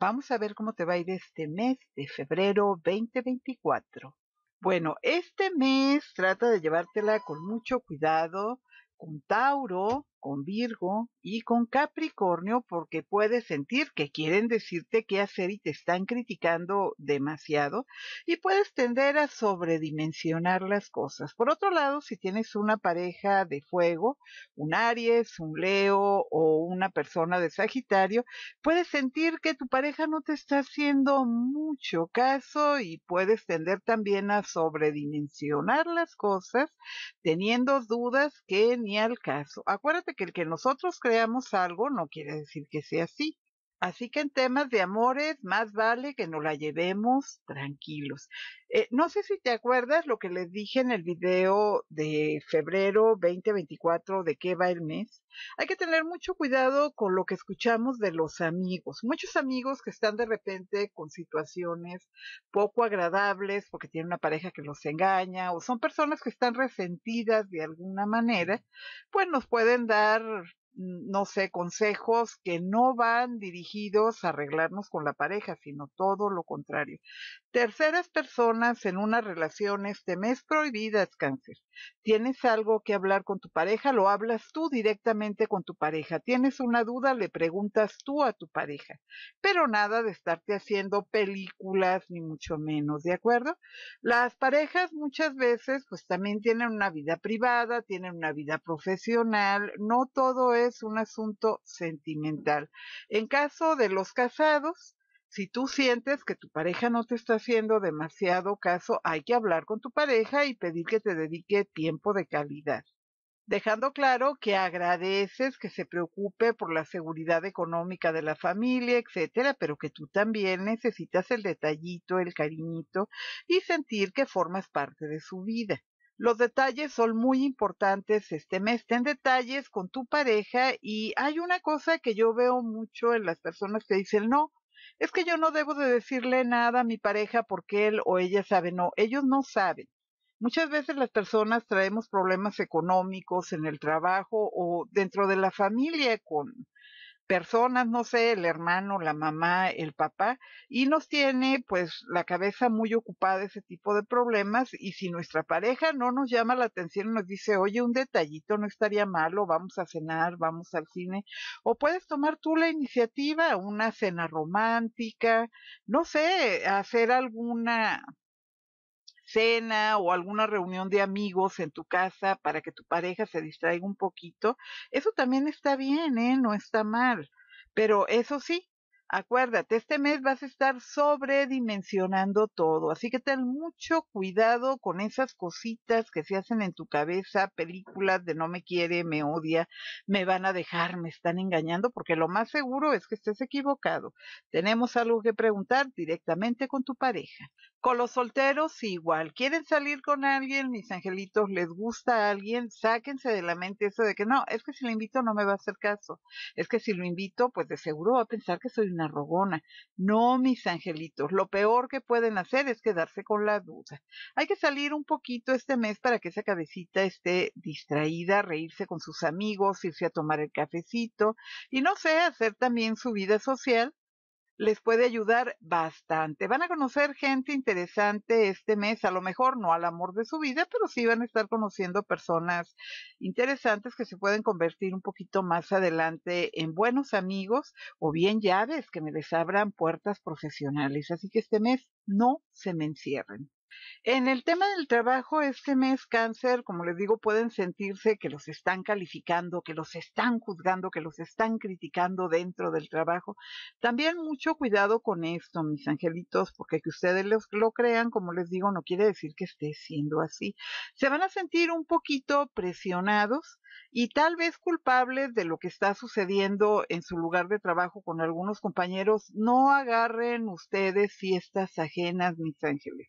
Vamos a ver cómo te va a ir este mes de febrero 2024. Bueno, este mes trata de llevártela con mucho cuidado con Tauro con Virgo y con Capricornio porque puedes sentir que quieren decirte qué hacer y te están criticando demasiado y puedes tender a sobredimensionar las cosas. Por otro lado, si tienes una pareja de fuego, un Aries, un Leo o una persona de Sagitario, puedes sentir que tu pareja no te está haciendo mucho caso y puedes tender también a sobredimensionar las cosas teniendo dudas que ni al caso. Acuérdate que el que nosotros creamos algo no quiere decir que sea así. Así que en temas de amores, más vale que nos la llevemos tranquilos. Eh, no sé si te acuerdas lo que les dije en el video de febrero 2024 de qué va el mes. Hay que tener mucho cuidado con lo que escuchamos de los amigos. Muchos amigos que están de repente con situaciones poco agradables porque tienen una pareja que los engaña o son personas que están resentidas de alguna manera, pues nos pueden dar no sé, consejos que no van dirigidos a arreglarnos con la pareja, sino todo lo contrario. Terceras personas en una relación este mes prohibidas, cáncer. Tienes algo que hablar con tu pareja, lo hablas tú directamente con tu pareja. Tienes una duda, le preguntas tú a tu pareja. Pero nada de estarte haciendo películas, ni mucho menos, ¿de acuerdo? Las parejas muchas veces pues también tienen una vida privada, tienen una vida profesional, no todo es es un asunto sentimental. En caso de los casados, si tú sientes que tu pareja no te está haciendo demasiado caso, hay que hablar con tu pareja y pedir que te dedique tiempo de calidad. Dejando claro que agradeces que se preocupe por la seguridad económica de la familia, etcétera, pero que tú también necesitas el detallito, el cariñito y sentir que formas parte de su vida. Los detalles son muy importantes este mes. Ten detalles con tu pareja y hay una cosa que yo veo mucho en las personas que dicen no. Es que yo no debo de decirle nada a mi pareja porque él o ella sabe. No, ellos no saben. Muchas veces las personas traemos problemas económicos en el trabajo o dentro de la familia con personas, no sé, el hermano, la mamá, el papá, y nos tiene pues la cabeza muy ocupada ese tipo de problemas y si nuestra pareja no nos llama la atención nos dice, oye, un detallito no estaría malo, vamos a cenar, vamos al cine, o puedes tomar tú la iniciativa, una cena romántica, no sé, hacer alguna cena o alguna reunión de amigos en tu casa para que tu pareja se distraiga un poquito, eso también está bien, ¿eh? No está mal. Pero eso sí, acuérdate, este mes vas a estar sobredimensionando todo, así que ten mucho cuidado con esas cositas que se hacen en tu cabeza, películas de no me quiere, me odia, me van a dejar, me están engañando, porque lo más seguro es que estés equivocado. Tenemos algo que preguntar directamente con tu pareja. Con los solteros igual. ¿Quieren salir con alguien? Mis angelitos, ¿les gusta a alguien? Sáquense de la mente eso de que no, es que si lo invito no me va a hacer caso. Es que si lo invito, pues de seguro va a pensar que soy una rogona. No, mis angelitos, lo peor que pueden hacer es quedarse con la duda. Hay que salir un poquito este mes para que esa cabecita esté distraída, reírse con sus amigos, irse a tomar el cafecito y no sé, hacer también su vida social les puede ayudar bastante. Van a conocer gente interesante este mes, a lo mejor no al amor de su vida, pero sí van a estar conociendo personas interesantes que se pueden convertir un poquito más adelante en buenos amigos o bien llaves que me les abran puertas profesionales. Así que este mes no se me encierren. En el tema del trabajo, este mes cáncer, como les digo, pueden sentirse que los están calificando, que los están juzgando, que los están criticando dentro del trabajo. También mucho cuidado con esto, mis angelitos, porque que ustedes lo crean, como les digo, no quiere decir que esté siendo así. Se van a sentir un poquito presionados y tal vez culpables de lo que está sucediendo en su lugar de trabajo con algunos compañeros. No agarren ustedes fiestas ajenas, mis ángeles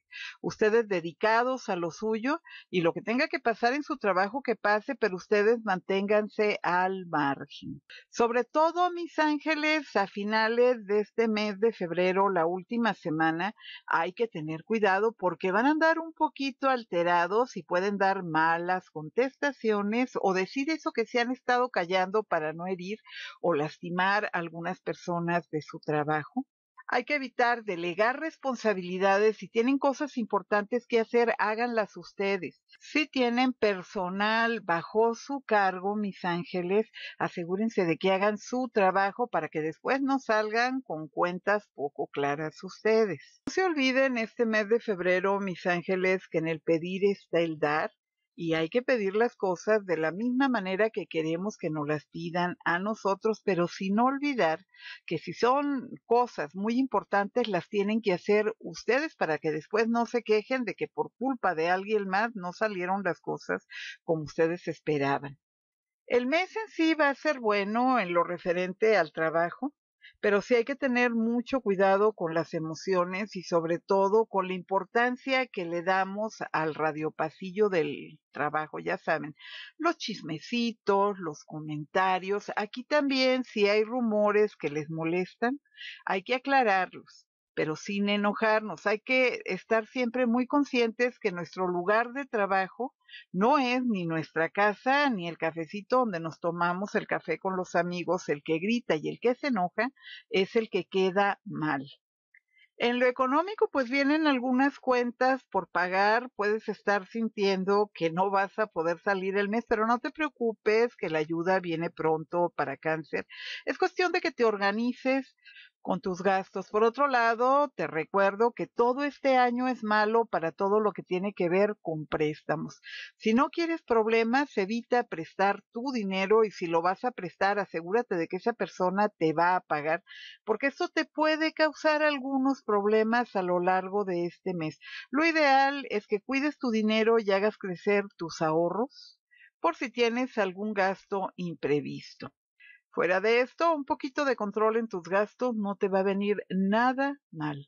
ustedes dedicados a lo suyo y lo que tenga que pasar en su trabajo que pase, pero ustedes manténganse al margen. Sobre todo, mis ángeles, a finales de este mes de febrero, la última semana, hay que tener cuidado porque van a andar un poquito alterados y pueden dar malas contestaciones o decir eso que se han estado callando para no herir o lastimar a algunas personas de su trabajo hay que evitar delegar responsabilidades. Si tienen cosas importantes que hacer, háganlas ustedes. Si tienen personal bajo su cargo, mis ángeles, asegúrense de que hagan su trabajo para que después no salgan con cuentas poco claras ustedes. No se olviden este mes de febrero, mis ángeles, que en el pedir está el dar y hay que pedir las cosas de la misma manera que queremos que nos las pidan a nosotros, pero sin olvidar que si son cosas muy importantes las tienen que hacer ustedes para que después no se quejen de que por culpa de alguien más no salieron las cosas como ustedes esperaban. El mes en sí va a ser bueno en lo referente al trabajo. Pero sí hay que tener mucho cuidado con las emociones y sobre todo con la importancia que le damos al radiopasillo del trabajo, ya saben, los chismecitos, los comentarios. Aquí también si hay rumores que les molestan, hay que aclararlos pero sin enojarnos. Hay que estar siempre muy conscientes que nuestro lugar de trabajo no es ni nuestra casa, ni el cafecito donde nos tomamos el café con los amigos. El que grita y el que se enoja es el que queda mal. En lo económico, pues vienen algunas cuentas por pagar, puedes estar sintiendo que no vas a poder salir el mes, pero no te preocupes, que la ayuda viene pronto para cáncer. Es cuestión de que te organices, con tus gastos. Por otro lado, te recuerdo que todo este año es malo para todo lo que tiene que ver con préstamos. Si no quieres problemas, evita prestar tu dinero y si lo vas a prestar, asegúrate de que esa persona te va a pagar, porque esto te puede causar algunos problemas a lo largo de este mes. Lo ideal es que cuides tu dinero y hagas crecer tus ahorros por si tienes algún gasto imprevisto. Fuera de esto, un poquito de control en tus gastos no te va a venir nada mal.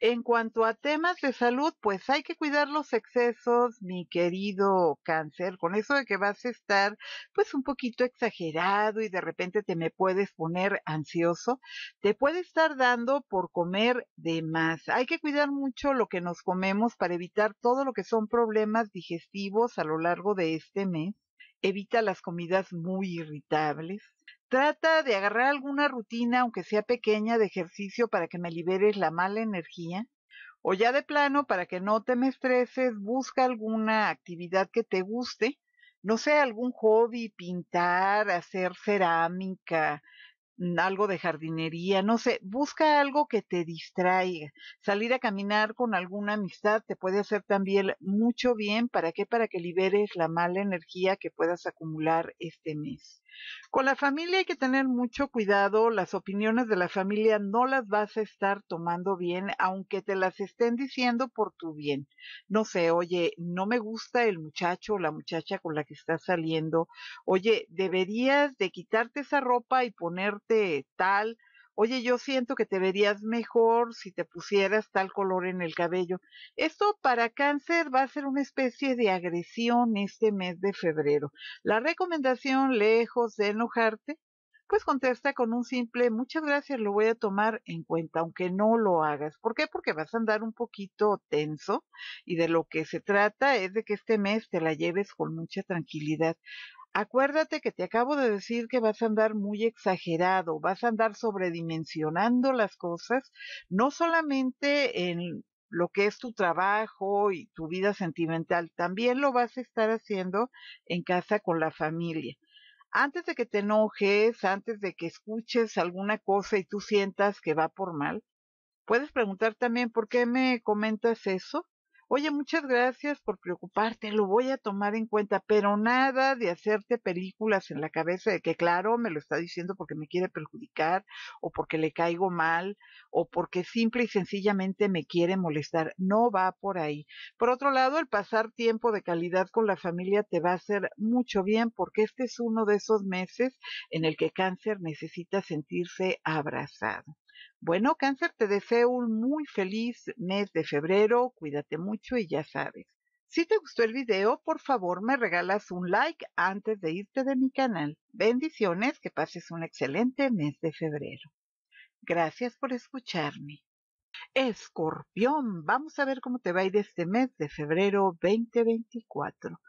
En cuanto a temas de salud, pues hay que cuidar los excesos, mi querido cáncer, con eso de que vas a estar pues un poquito exagerado y de repente te me puedes poner ansioso, te puede estar dando por comer de más. Hay que cuidar mucho lo que nos comemos para evitar todo lo que son problemas digestivos a lo largo de este mes. Evita las comidas muy irritables Trata de agarrar alguna rutina, aunque sea pequeña, de ejercicio para que me liberes la mala energía. O ya de plano, para que no te me estreses, busca alguna actividad que te guste. No sé, algún hobby, pintar, hacer cerámica, mm, algo de jardinería, no sé, busca algo que te distraiga. Salir a caminar con alguna amistad te puede hacer también mucho bien. ¿Para qué? Para que liberes la mala energía que puedas acumular este mes. Con la familia hay que tener mucho cuidado, las opiniones de la familia no las vas a estar tomando bien, aunque te las estén diciendo por tu bien. No sé, oye, no me gusta el muchacho o la muchacha con la que estás saliendo. Oye, deberías de quitarte esa ropa y ponerte tal oye, yo siento que te verías mejor si te pusieras tal color en el cabello. Esto para cáncer va a ser una especie de agresión este mes de febrero. La recomendación, lejos de enojarte, pues contesta con un simple muchas gracias, lo voy a tomar en cuenta, aunque no lo hagas. ¿Por qué? Porque vas a andar un poquito tenso y de lo que se trata es de que este mes te la lleves con mucha tranquilidad acuérdate que te acabo de decir que vas a andar muy exagerado, vas a andar sobredimensionando las cosas, no solamente en lo que es tu trabajo y tu vida sentimental, también lo vas a estar haciendo en casa con la familia. Antes de que te enojes, antes de que escuches alguna cosa y tú sientas que va por mal, puedes preguntar también por qué me comentas eso oye, muchas gracias por preocuparte, lo voy a tomar en cuenta, pero nada de hacerte películas en la cabeza de que, claro, me lo está diciendo porque me quiere perjudicar o porque le caigo mal o porque simple y sencillamente me quiere molestar. No va por ahí. Por otro lado, el pasar tiempo de calidad con la familia te va a hacer mucho bien porque este es uno de esos meses en el que cáncer necesita sentirse abrazado. Bueno, cáncer, te deseo un muy feliz mes de febrero, cuídate mucho y ya sabes. Si te gustó el video, por favor me regalas un like antes de irte de mi canal. Bendiciones, que pases un excelente mes de febrero. Gracias por escucharme. Escorpión, vamos a ver cómo te va a ir este mes de febrero 2024.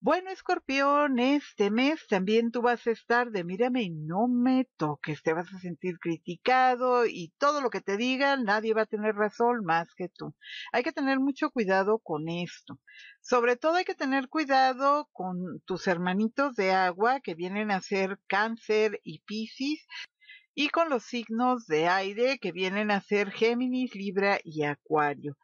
Bueno, escorpión, este mes también tú vas a estar de mírame y no me toques, te vas a sentir criticado y todo lo que te digan, nadie va a tener razón más que tú. Hay que tener mucho cuidado con esto. Sobre todo hay que tener cuidado con tus hermanitos de agua que vienen a ser cáncer y piscis y con los signos de aire que vienen a ser Géminis, Libra y Acuario.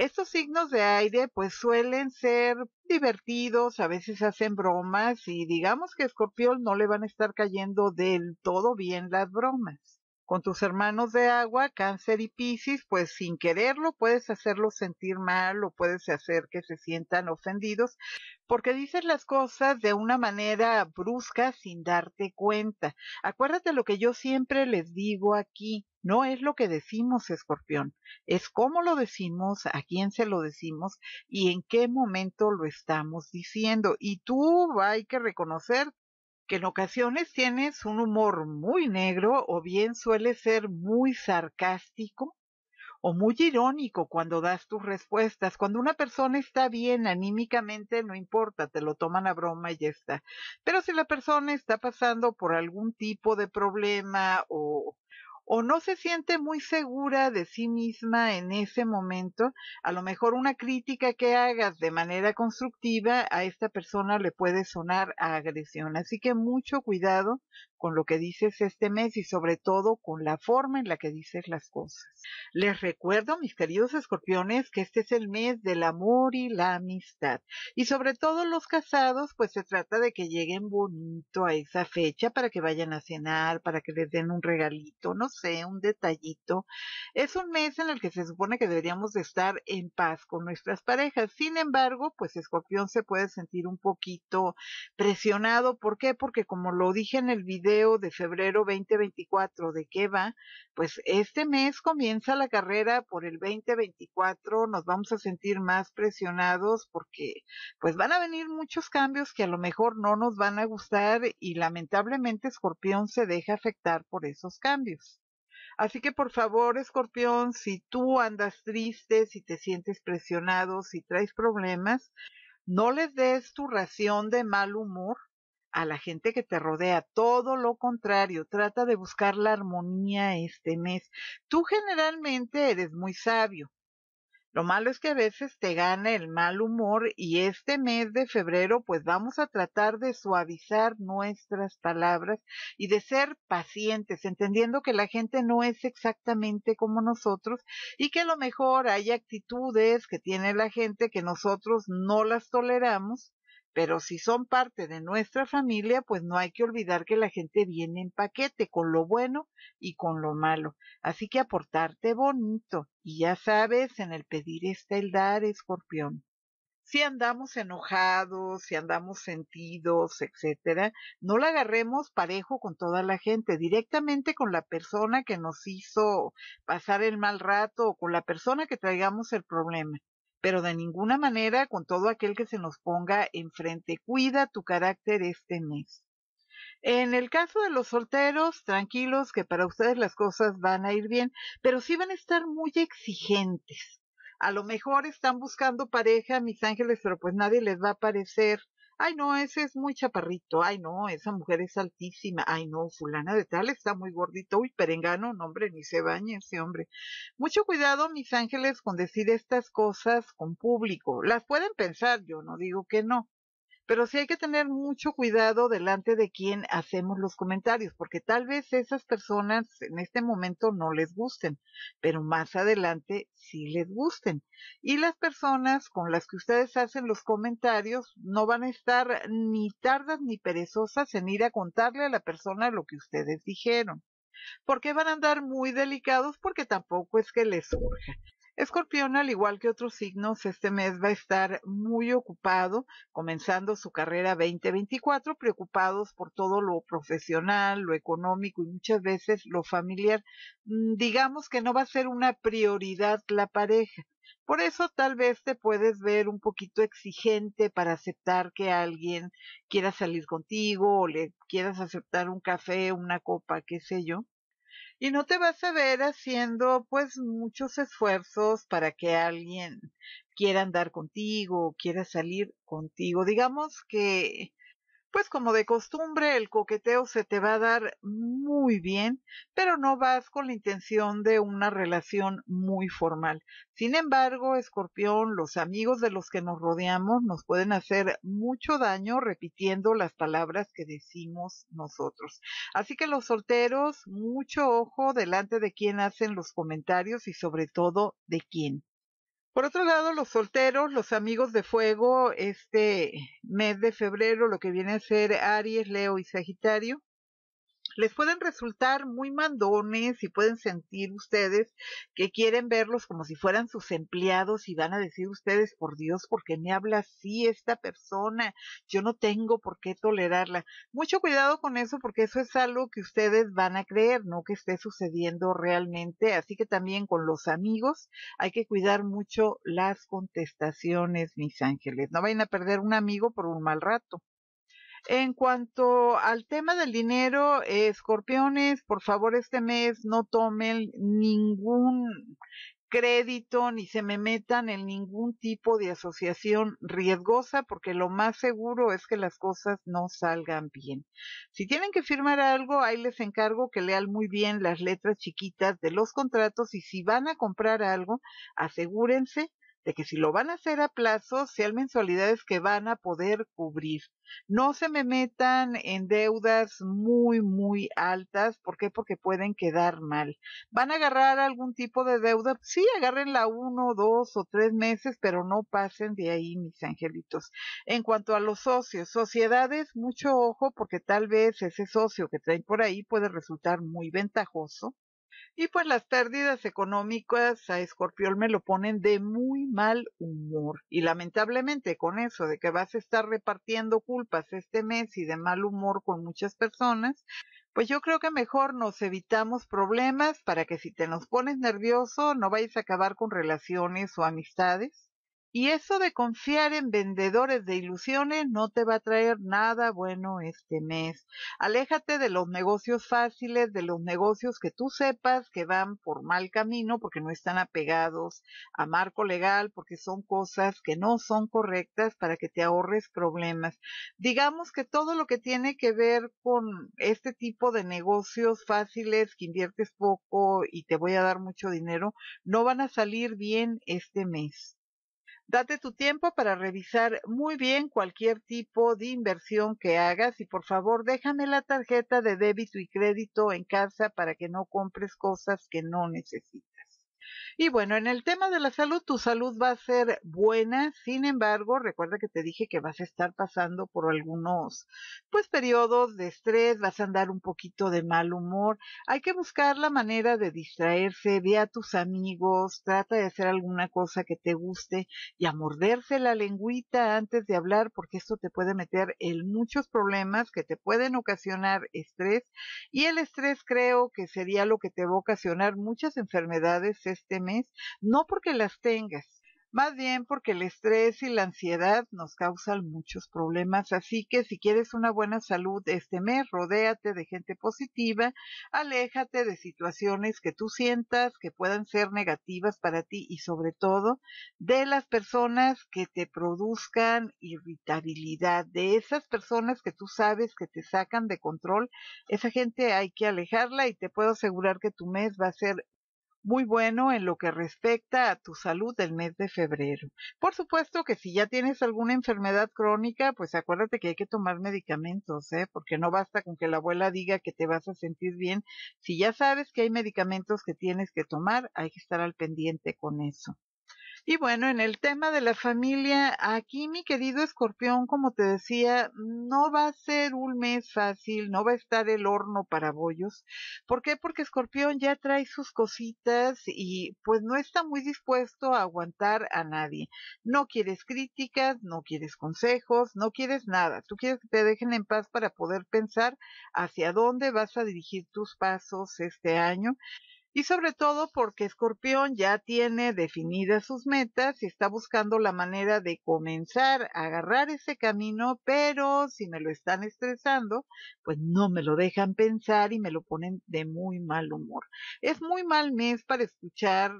Estos signos de aire pues suelen ser divertidos, a veces hacen bromas y digamos que a Escorpión no le van a estar cayendo del todo bien las bromas. Con tus hermanos de agua, cáncer y piscis, pues sin quererlo puedes hacerlos sentir mal o puedes hacer que se sientan ofendidos porque dicen las cosas de una manera brusca sin darte cuenta. Acuérdate lo que yo siempre les digo aquí no es lo que decimos, escorpión, es cómo lo decimos, a quién se lo decimos y en qué momento lo estamos diciendo. Y tú hay que reconocer que en ocasiones tienes un humor muy negro o bien suele ser muy sarcástico o muy irónico cuando das tus respuestas. Cuando una persona está bien anímicamente, no importa, te lo toman a broma y ya está. Pero si la persona está pasando por algún tipo de problema o, o no se siente muy segura de sí misma en ese momento, a lo mejor una crítica que hagas de manera constructiva a esta persona le puede sonar a agresión. Así que mucho cuidado con lo que dices este mes y sobre todo con la forma en la que dices las cosas. Les recuerdo, mis queridos escorpiones, que este es el mes del amor y la amistad. Y sobre todo los casados, pues se trata de que lleguen bonito a esa fecha para que vayan a cenar, para que les den un regalito, no sé, un detallito. Es un mes en el que se supone que deberíamos de estar en paz con nuestras parejas. Sin embargo, pues escorpión se puede sentir un poquito presionado. ¿Por qué? Porque como lo dije en el video, de febrero 2024. ¿De qué va? Pues este mes comienza la carrera por el 2024. Nos vamos a sentir más presionados porque pues van a venir muchos cambios que a lo mejor no nos van a gustar y lamentablemente Escorpión se deja afectar por esos cambios. Así que por favor, escorpión, si tú andas triste, si te sientes presionado, si traes problemas, no les des tu ración de mal humor a la gente que te rodea, todo lo contrario, trata de buscar la armonía este mes. Tú generalmente eres muy sabio. Lo malo es que a veces te gana el mal humor y este mes de febrero pues vamos a tratar de suavizar nuestras palabras y de ser pacientes, entendiendo que la gente no es exactamente como nosotros y que a lo mejor hay actitudes que tiene la gente que nosotros no las toleramos pero si son parte de nuestra familia, pues no hay que olvidar que la gente viene en paquete con lo bueno y con lo malo. Así que aportarte bonito. Y ya sabes, en el pedir está el dar, escorpión. Si andamos enojados, si andamos sentidos, etcétera, no la agarremos parejo con toda la gente, directamente con la persona que nos hizo pasar el mal rato o con la persona que traigamos el problema pero de ninguna manera con todo aquel que se nos ponga enfrente. Cuida tu carácter este mes. En el caso de los solteros, tranquilos que para ustedes las cosas van a ir bien, pero sí van a estar muy exigentes. A lo mejor están buscando pareja, mis ángeles, pero pues nadie les va a parecer ay no, ese es muy chaparrito, ay no, esa mujer es altísima, ay no, fulana de tal está muy gordito, uy, perengano, no hombre, ni se bañe ese hombre. Mucho cuidado, mis ángeles, con decir estas cosas con público. Las pueden pensar, yo no digo que no, pero sí hay que tener mucho cuidado delante de quien hacemos los comentarios, porque tal vez esas personas en este momento no les gusten, pero más adelante sí les gusten. Y las personas con las que ustedes hacen los comentarios no van a estar ni tardas ni perezosas en ir a contarle a la persona lo que ustedes dijeron porque van a andar muy delicados porque tampoco es que les surja. Escorpión, al igual que otros signos, este mes va a estar muy ocupado, comenzando su carrera 2024, preocupados por todo lo profesional, lo económico y muchas veces lo familiar. Mm, digamos que no va a ser una prioridad la pareja. Por eso tal vez te puedes ver un poquito exigente para aceptar que alguien quiera salir contigo o le quieras aceptar un café, una copa, qué sé yo y no te vas a ver haciendo pues muchos esfuerzos para que alguien quiera andar contigo, quiera salir contigo. Digamos que pues como de costumbre el coqueteo se te va a dar muy bien, pero no vas con la intención de una relación muy formal. Sin embargo, escorpión, los amigos de los que nos rodeamos nos pueden hacer mucho daño repitiendo las palabras que decimos nosotros. Así que los solteros, mucho ojo delante de quién hacen los comentarios y sobre todo de quién. Por otro lado, los solteros, los amigos de fuego, este mes de febrero, lo que viene a ser Aries, Leo y Sagitario, les pueden resultar muy mandones y pueden sentir ustedes que quieren verlos como si fueran sus empleados y van a decir ustedes, por Dios, ¿por qué me habla así esta persona? Yo no tengo por qué tolerarla. Mucho cuidado con eso porque eso es algo que ustedes van a creer, no que esté sucediendo realmente. Así que también con los amigos hay que cuidar mucho las contestaciones, mis ángeles. No vayan a perder un amigo por un mal rato. En cuanto al tema del dinero, escorpiones, por favor este mes no tomen ningún crédito ni se me metan en ningún tipo de asociación riesgosa porque lo más seguro es que las cosas no salgan bien. Si tienen que firmar algo, ahí les encargo que lean muy bien las letras chiquitas de los contratos y si van a comprar algo, asegúrense de que si lo van a hacer a plazo, sean mensualidades que van a poder cubrir. No se me metan en deudas muy, muy altas. ¿Por qué? Porque pueden quedar mal. ¿Van a agarrar algún tipo de deuda? Sí, agárrenla uno, dos o tres meses, pero no pasen de ahí, mis angelitos. En cuanto a los socios, sociedades, mucho ojo porque tal vez ese socio que traen por ahí puede resultar muy ventajoso y pues las pérdidas económicas a Escorpión me lo ponen de muy mal humor. Y lamentablemente con eso de que vas a estar repartiendo culpas este mes y de mal humor con muchas personas, pues yo creo que mejor nos evitamos problemas para que si te nos pones nervioso no vayas a acabar con relaciones o amistades y eso de confiar en vendedores de ilusiones no te va a traer nada bueno este mes. Aléjate de los negocios fáciles, de los negocios que tú sepas que van por mal camino porque no están apegados a marco legal, porque son cosas que no son correctas para que te ahorres problemas. Digamos que todo lo que tiene que ver con este tipo de negocios fáciles que inviertes poco y te voy a dar mucho dinero, no van a salir bien este mes. Date tu tiempo para revisar muy bien cualquier tipo de inversión que hagas y por favor déjame la tarjeta de débito y crédito en casa para que no compres cosas que no necesites. Y bueno, en el tema de la salud, tu salud va a ser buena, sin embargo, recuerda que te dije que vas a estar pasando por algunos, pues, periodos de estrés, vas a andar un poquito de mal humor. Hay que buscar la manera de distraerse, ve a tus amigos, trata de hacer alguna cosa que te guste y a morderse la lengüita antes de hablar, porque esto te puede meter en muchos problemas que te pueden ocasionar estrés. Y el estrés creo que sería lo que te va a ocasionar muchas enfermedades, este mes, no porque las tengas, más bien porque el estrés y la ansiedad nos causan muchos problemas, así que si quieres una buena salud este mes, rodéate de gente positiva, aléjate de situaciones que tú sientas que puedan ser negativas para ti y sobre todo de las personas que te produzcan irritabilidad, de esas personas que tú sabes que te sacan de control, esa gente hay que alejarla y te puedo asegurar que tu mes va a ser muy bueno en lo que respecta a tu salud del mes de febrero. Por supuesto que si ya tienes alguna enfermedad crónica, pues acuérdate que hay que tomar medicamentos, ¿eh? porque no basta con que la abuela diga que te vas a sentir bien. Si ya sabes que hay medicamentos que tienes que tomar, hay que estar al pendiente con eso. Y bueno, en el tema de la familia, aquí mi querido escorpión, como te decía, no va a ser un mes fácil, no va a estar el horno para bollos. ¿Por qué? Porque escorpión ya trae sus cositas y pues no está muy dispuesto a aguantar a nadie. No quieres críticas, no quieres consejos, no quieres nada. Tú quieres que te dejen en paz para poder pensar hacia dónde vas a dirigir tus pasos este año y sobre todo porque Escorpión ya tiene definidas sus metas y está buscando la manera de comenzar a agarrar ese camino, pero si me lo están estresando, pues no me lo dejan pensar y me lo ponen de muy mal humor. Es muy mal mes para escuchar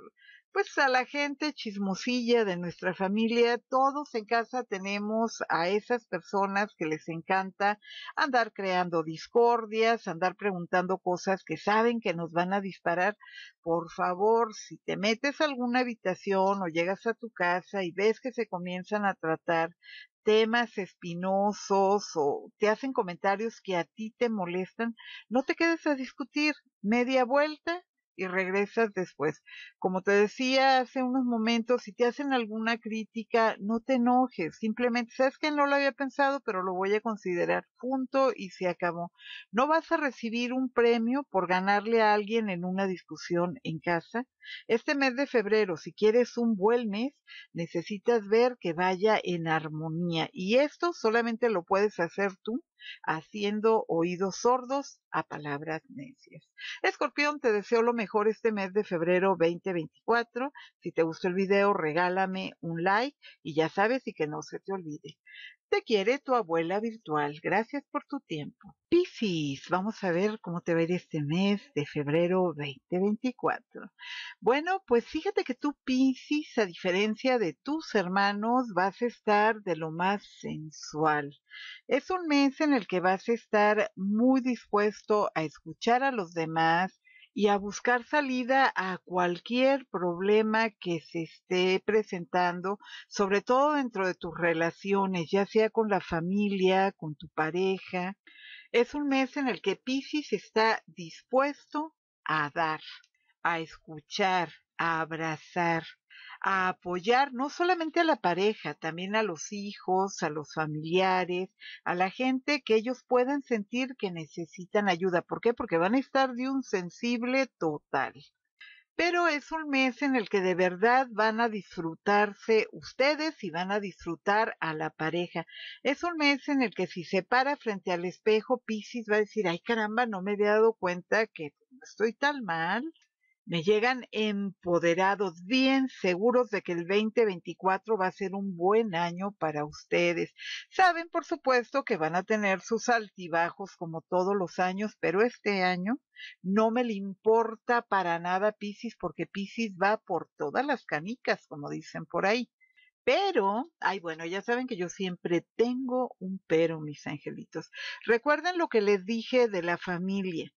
pues a la gente chismosilla de nuestra familia, todos en casa tenemos a esas personas que les encanta andar creando discordias, andar preguntando cosas que saben que nos van a disparar. Por favor, si te metes a alguna habitación o llegas a tu casa y ves que se comienzan a tratar temas espinosos o te hacen comentarios que a ti te molestan, no te quedes a discutir. Media vuelta, y regresas después. Como te decía hace unos momentos, si te hacen alguna crítica, no te enojes, simplemente sabes que no lo había pensado, pero lo voy a considerar, punto, y se acabó. No vas a recibir un premio por ganarle a alguien en una discusión en casa. Este mes de febrero, si quieres un buen mes, necesitas ver que vaya en armonía, y esto solamente lo puedes hacer tú haciendo oídos sordos a palabras necias. Escorpión, te deseo lo mejor este mes de febrero 2024. Si te gustó el video, regálame un like y ya sabes y que no se te olvide. Te quiere tu abuela virtual. Gracias por tu tiempo. Piscis, vamos a ver cómo te va este mes de febrero 2024. Bueno, pues fíjate que tú, Piscis, a diferencia de tus hermanos, vas a estar de lo más sensual. Es un mes en el que vas a estar muy dispuesto a escuchar a los demás, y a buscar salida a cualquier problema que se esté presentando, sobre todo dentro de tus relaciones, ya sea con la familia, con tu pareja. Es un mes en el que Pisces está dispuesto a dar, a escuchar, a abrazar, a apoyar no solamente a la pareja, también a los hijos, a los familiares, a la gente que ellos puedan sentir que necesitan ayuda. ¿Por qué? Porque van a estar de un sensible total pero es un mes en el que de verdad van a disfrutarse ustedes y van a disfrutar a la pareja. Es un mes en el que si se para frente al espejo, Pisces va a decir, ay caramba, no me he dado cuenta que estoy tan mal, me llegan empoderados, bien seguros de que el 2024 va a ser un buen año para ustedes. Saben, por supuesto, que van a tener sus altibajos como todos los años, pero este año no me le importa para nada Piscis porque Piscis va por todas las canicas, como dicen por ahí. Pero, ay, bueno, ya saben que yo siempre tengo un pero, mis angelitos. Recuerden lo que les dije de la familia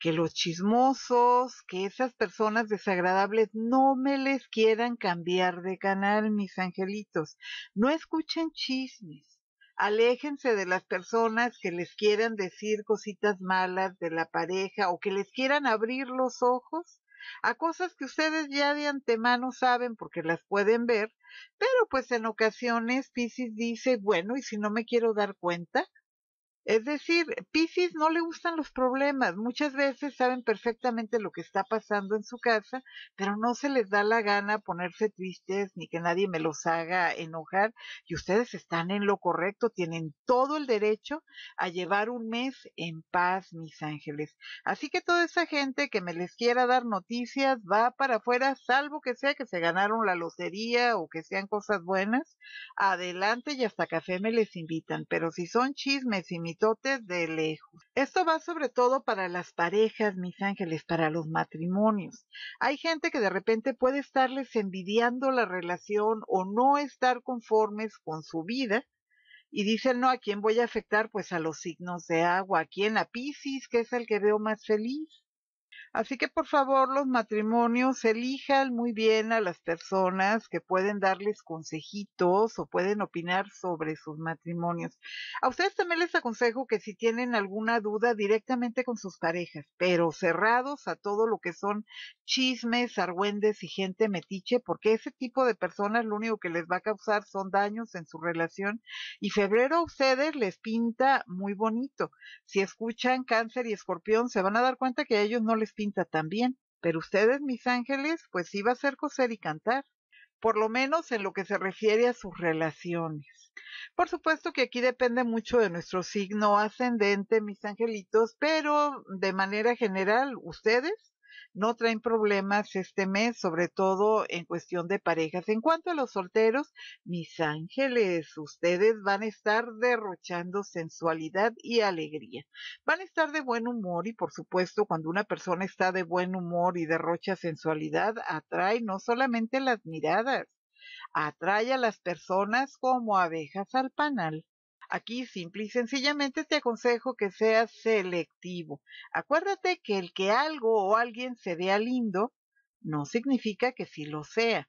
que los chismosos, que esas personas desagradables no me les quieran cambiar de canal, mis angelitos. No escuchen chismes. Aléjense de las personas que les quieran decir cositas malas de la pareja o que les quieran abrir los ojos a cosas que ustedes ya de antemano saben porque las pueden ver, pero pues en ocasiones Pisces dice, bueno, ¿y si no me quiero dar cuenta? Es decir, Pisces no le gustan los problemas. Muchas veces saben perfectamente lo que está pasando en su casa, pero no se les da la gana ponerse tristes ni que nadie me los haga enojar. Y ustedes están en lo correcto, tienen todo el derecho a llevar un mes en paz, mis ángeles. Así que toda esa gente que me les quiera dar noticias va para afuera, salvo que sea que se ganaron la lotería o que sean cosas buenas. Adelante y hasta café me les invitan. Pero si son chismes y de lejos. Esto va sobre todo para las parejas, mis ángeles, para los matrimonios. Hay gente que de repente puede estarles envidiando la relación o no estar conformes con su vida y dicen, no, ¿a quién voy a afectar? Pues a los signos de agua, ¿A quién? la Pisces, que es el que veo más feliz, Así que por favor los matrimonios elijan muy bien a las personas que pueden darles consejitos o pueden opinar sobre sus matrimonios. A ustedes también les aconsejo que si tienen alguna duda directamente con sus parejas, pero cerrados a todo lo que son chismes, argüendes y gente metiche, porque ese tipo de personas lo único que les va a causar son daños en su relación y febrero a ustedes les pinta muy bonito. Si escuchan cáncer y escorpión se van a dar cuenta que a ellos no les pinta también pero ustedes, mis ángeles, pues iba a ser coser y cantar, por lo menos en lo que se refiere a sus relaciones. Por supuesto que aquí depende mucho de nuestro signo ascendente, mis angelitos, pero de manera general, ustedes no traen problemas este mes, sobre todo en cuestión de parejas. En cuanto a los solteros, mis ángeles, ustedes van a estar derrochando sensualidad y alegría. Van a estar de buen humor y por supuesto cuando una persona está de buen humor y derrocha sensualidad, atrae no solamente las miradas, atrae a las personas como abejas al panal. Aquí simple y sencillamente te aconsejo que seas selectivo. Acuérdate que el que algo o alguien se vea lindo no significa que sí lo sea.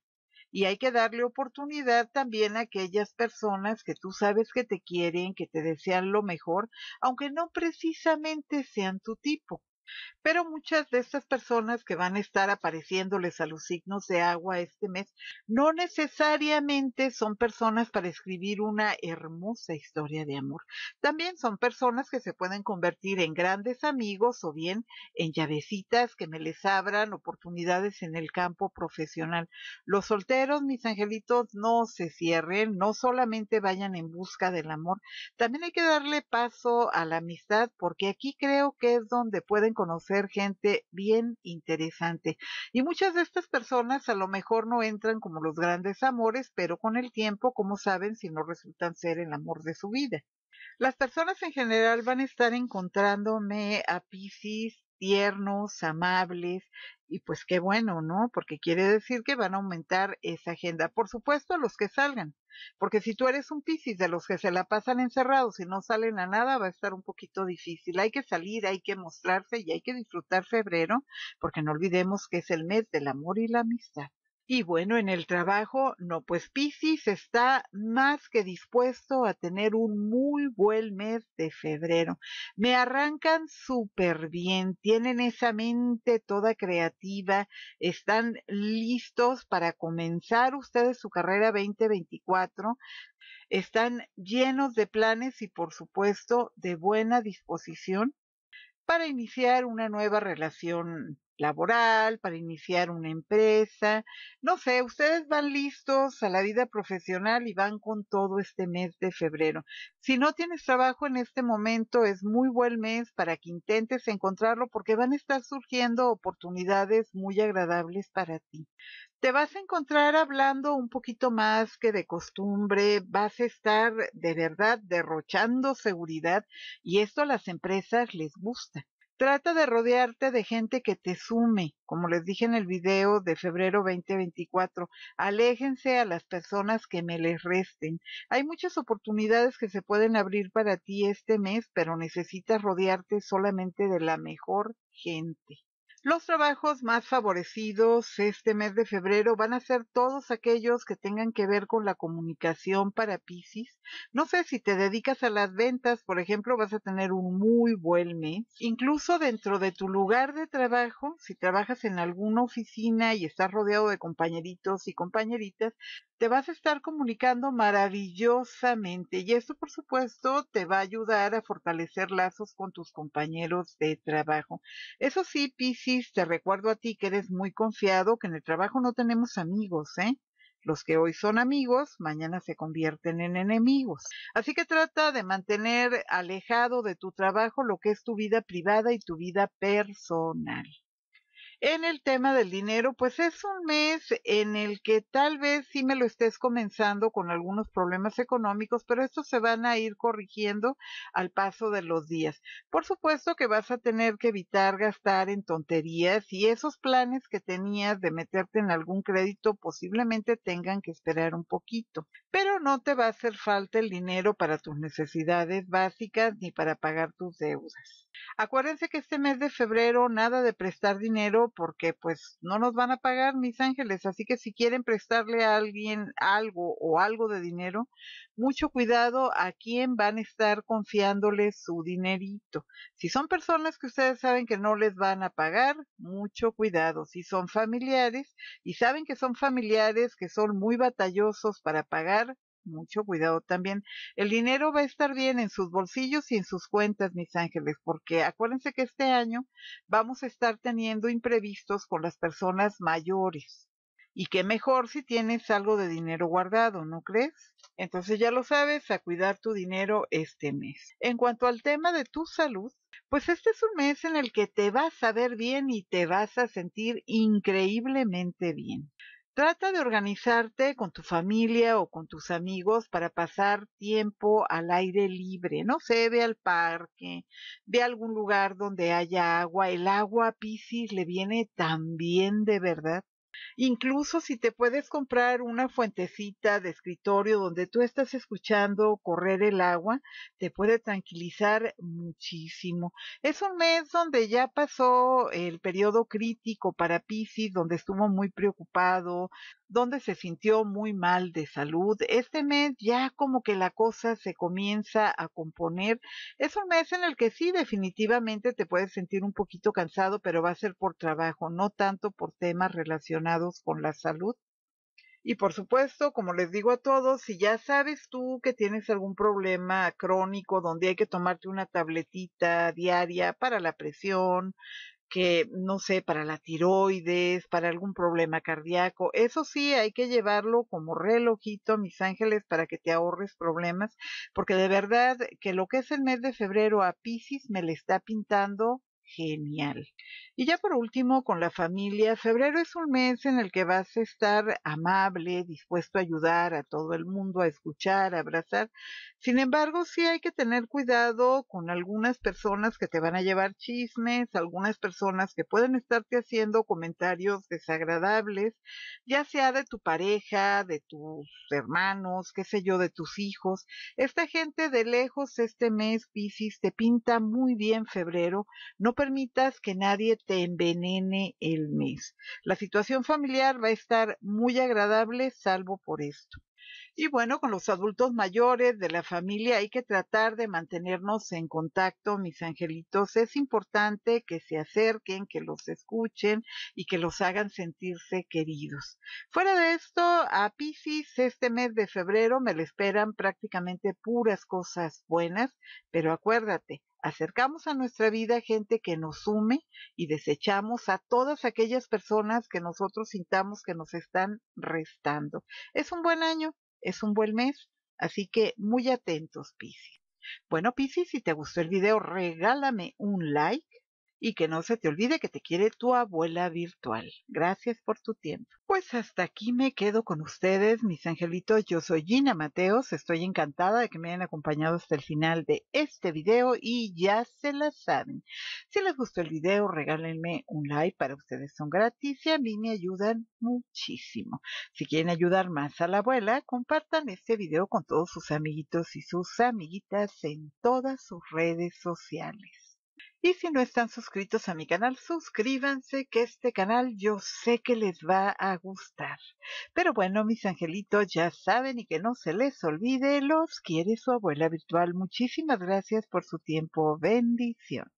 Y hay que darle oportunidad también a aquellas personas que tú sabes que te quieren, que te desean lo mejor, aunque no precisamente sean tu tipo. Pero muchas de estas personas que van a estar apareciéndoles a los signos de agua este mes, no necesariamente son personas para escribir una hermosa historia de amor. También son personas que se pueden convertir en grandes amigos o bien en llavecitas que me les abran oportunidades en el campo profesional. Los solteros, mis angelitos, no se cierren, no solamente vayan en busca del amor, también hay que darle paso a la amistad porque aquí creo que es donde pueden conocer gente bien interesante. Y muchas de estas personas a lo mejor no entran como los grandes amores, pero con el tiempo, como saben, si no resultan ser el amor de su vida. Las personas en general van a estar encontrándome a piscis tiernos, amables, y pues qué bueno, ¿no? Porque quiere decir que van a aumentar esa agenda. Por supuesto, los que salgan, porque si tú eres un piscis de los que se la pasan encerrados y no salen a nada, va a estar un poquito difícil. Hay que salir, hay que mostrarse y hay que disfrutar febrero, porque no olvidemos que es el mes del amor y la amistad. Y bueno, en el trabajo, no, pues Piscis está más que dispuesto a tener un muy buen mes de febrero. Me arrancan súper bien, tienen esa mente toda creativa, están listos para comenzar ustedes su carrera 2024, están llenos de planes y por supuesto de buena disposición para iniciar una nueva relación laboral, para iniciar una empresa. No sé, ustedes van listos a la vida profesional y van con todo este mes de febrero. Si no tienes trabajo en este momento, es muy buen mes para que intentes encontrarlo porque van a estar surgiendo oportunidades muy agradables para ti. Te vas a encontrar hablando un poquito más que de costumbre, vas a estar de verdad derrochando seguridad y esto a las empresas les gusta. Trata de rodearte de gente que te sume, como les dije en el video de febrero 2024. Aléjense a las personas que me les resten. Hay muchas oportunidades que se pueden abrir para ti este mes, pero necesitas rodearte solamente de la mejor gente. Los trabajos más favorecidos este mes de febrero van a ser todos aquellos que tengan que ver con la comunicación para Pisces. No sé si te dedicas a las ventas, por ejemplo, vas a tener un muy buen mes. Incluso dentro de tu lugar de trabajo, si trabajas en alguna oficina y estás rodeado de compañeritos y compañeritas, te vas a estar comunicando maravillosamente y esto, por supuesto te va a ayudar a fortalecer lazos con tus compañeros de trabajo. Eso sí, Piscis, te recuerdo a ti que eres muy confiado, que en el trabajo no tenemos amigos, ¿eh? Los que hoy son amigos, mañana se convierten en enemigos. Así que trata de mantener alejado de tu trabajo lo que es tu vida privada y tu vida personal en el tema del dinero, pues es un mes en el que tal vez sí me lo estés comenzando con algunos problemas económicos, pero estos se van a ir corrigiendo al paso de los días. Por supuesto que vas a tener que evitar gastar en tonterías y esos planes que tenías de meterte en algún crédito posiblemente tengan que esperar un poquito, pero no te va a hacer falta el dinero para tus necesidades básicas ni para pagar tus deudas. Acuérdense que este mes de febrero nada de prestar dinero porque pues no nos van a pagar mis ángeles, así que si quieren prestarle a alguien algo o algo de dinero, mucho cuidado a quién van a estar confiándole su dinerito. Si son personas que ustedes saben que no les van a pagar, mucho cuidado. Si son familiares y saben que son familiares que son muy batallosos para pagar, mucho cuidado también. El dinero va a estar bien en sus bolsillos y en sus cuentas, mis ángeles, porque acuérdense que este año vamos a estar teniendo imprevistos con las personas mayores. Y que mejor si tienes algo de dinero guardado, ¿no crees? Entonces ya lo sabes, a cuidar tu dinero este mes. En cuanto al tema de tu salud, pues este es un mes en el que te vas a ver bien y te vas a sentir increíblemente bien. Trata de organizarte con tu familia o con tus amigos para pasar tiempo al aire libre. No sé, ve al parque, ve a algún lugar donde haya agua. El agua, Piscis, le viene también de verdad. Incluso si te puedes comprar una fuentecita de escritorio donde tú estás escuchando correr el agua, te puede tranquilizar muchísimo. Es un mes donde ya pasó el periodo crítico para Pisces, donde estuvo muy preocupado donde se sintió muy mal de salud. Este mes ya como que la cosa se comienza a componer. Es un mes en el que sí, definitivamente te puedes sentir un poquito cansado, pero va a ser por trabajo, no tanto por temas relacionados con la salud. Y por supuesto, como les digo a todos, si ya sabes tú que tienes algún problema crónico donde hay que tomarte una tabletita diaria para la presión, que, no sé, para la tiroides, para algún problema cardíaco. Eso sí, hay que llevarlo como relojito mis ángeles para que te ahorres problemas, porque de verdad que lo que es el mes de febrero a Pisces me le está pintando genial. Y ya por último, con la familia, febrero es un mes en el que vas a estar amable, dispuesto a ayudar a todo el mundo, a escuchar, a abrazar. Sin embargo, sí hay que tener cuidado con algunas personas que te van a llevar chismes, algunas personas que pueden estarte haciendo comentarios desagradables, ya sea de tu pareja, de tus hermanos, qué sé yo, de tus hijos. Esta gente de lejos este mes, Piscis, te pinta muy bien febrero. No permitas que nadie te envenene el mes. La situación familiar va a estar muy agradable salvo por esto. Y bueno, con los adultos mayores de la familia hay que tratar de mantenernos en contacto, mis angelitos. Es importante que se acerquen, que los escuchen y que los hagan sentirse queridos. Fuera de esto, a Pisces este mes de febrero me le esperan prácticamente puras cosas buenas, pero acuérdate, acercamos a nuestra vida gente que nos sume y desechamos a todas aquellas personas que nosotros sintamos que nos están restando. Es un buen año, es un buen mes, así que muy atentos, Piscis. Bueno, Piscis, si te gustó el video, regálame un like y que no se te olvide que te quiere tu abuela virtual. Gracias por tu tiempo. Pues hasta aquí me quedo con ustedes, mis angelitos. Yo soy Gina Mateos. Estoy encantada de que me hayan acompañado hasta el final de este video y ya se la saben. Si les gustó el video, regálenme un like. Para ustedes son gratis y a mí me ayudan muchísimo. Si quieren ayudar más a la abuela, compartan este video con todos sus amiguitos y sus amiguitas en todas sus redes sociales. Y si no están suscritos a mi canal, suscríbanse que este canal yo sé que les va a gustar. Pero bueno, mis angelitos ya saben y que no se les olvide, los quiere su abuela virtual. Muchísimas gracias por su tiempo. Bendición.